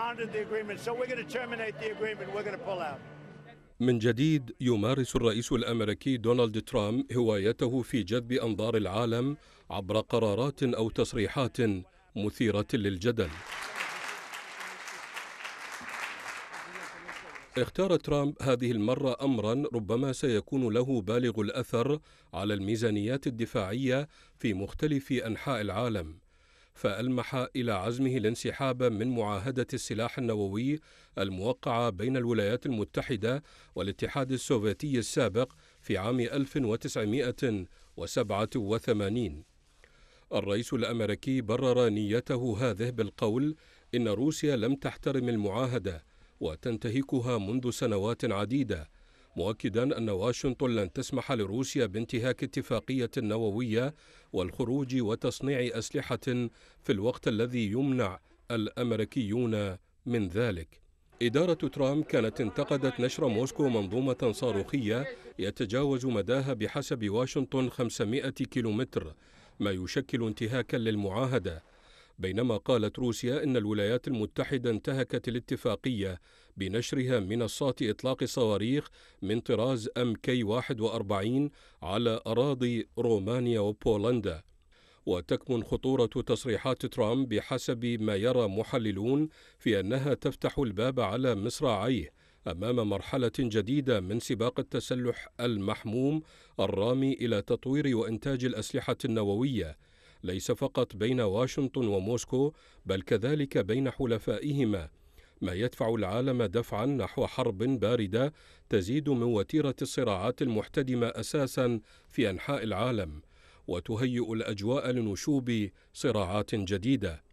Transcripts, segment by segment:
honored the agreement. So we're going to terminate the agreement. We're going to pull out. من جديد يمارس الرئيس الامريكي دونالد ترامب هوايته في جذب انظار العالم عبر قرارات او تصريحات مثيره للجدل. اختار ترامب هذه المرة أمرا ربما سيكون له بالغ الأثر على الميزانيات الدفاعية في مختلف أنحاء العالم فألمح إلى عزمه الانسحاب من معاهدة السلاح النووي الموقعة بين الولايات المتحدة والاتحاد السوفيتي السابق في عام 1987 الرئيس الأمريكي برر نيته هذه بالقول إن روسيا لم تحترم المعاهدة وتنتهكها منذ سنوات عديدة مؤكدا أن واشنطن لن تسمح لروسيا بانتهاك اتفاقية نووية والخروج وتصنيع أسلحة في الوقت الذي يمنع الأمريكيون من ذلك إدارة ترامب كانت انتقدت نشر موسكو منظومة صاروخية يتجاوز مداها بحسب واشنطن 500 كيلومتر ما يشكل انتهاكا للمعاهدة بينما قالت روسيا إن الولايات المتحدة انتهكت الاتفاقية بنشرها منصات إطلاق صواريخ من طراز أم كي 41 على أراضي رومانيا وبولندا وتكمن خطورة تصريحات ترامب بحسب ما يرى محللون في أنها تفتح الباب على مصراعيه أمام مرحلة جديدة من سباق التسلح المحموم الرامي إلى تطوير وإنتاج الأسلحة النووية ليس فقط بين واشنطن وموسكو بل كذلك بين حلفائهما ما يدفع العالم دفعا نحو حرب بارده تزيد من وتيره الصراعات المحتدمه اساسا في انحاء العالم وتهيئ الاجواء لنشوب صراعات جديده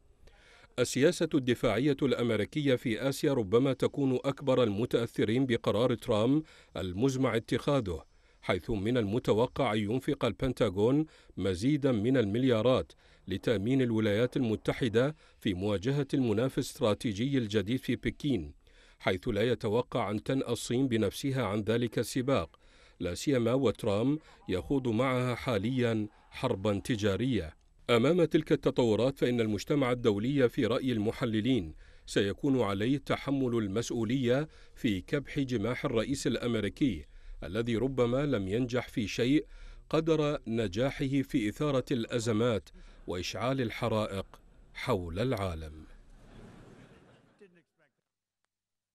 السياسة الدفاعية الأمريكية في آسيا ربما تكون أكبر المتأثرين بقرار ترامب المزمع اتخاذه حيث من المتوقع ينفق البنتاغون مزيدا من المليارات لتامين الولايات المتحده في مواجهه المنافس الاستراتيجي الجديد في بكين حيث لا يتوقع ان تنأى الصين بنفسها عن ذلك السباق لا سيما وترام يخوض معها حاليا حربا تجاريه امام تلك التطورات فان المجتمع الدولي في راي المحللين سيكون عليه تحمل المسؤوليه في كبح جماح الرئيس الامريكي الذي ربما لم ينجح في شيء قدر نجاحه في إثارة الأزمات وإشعال الحرائق حول العالم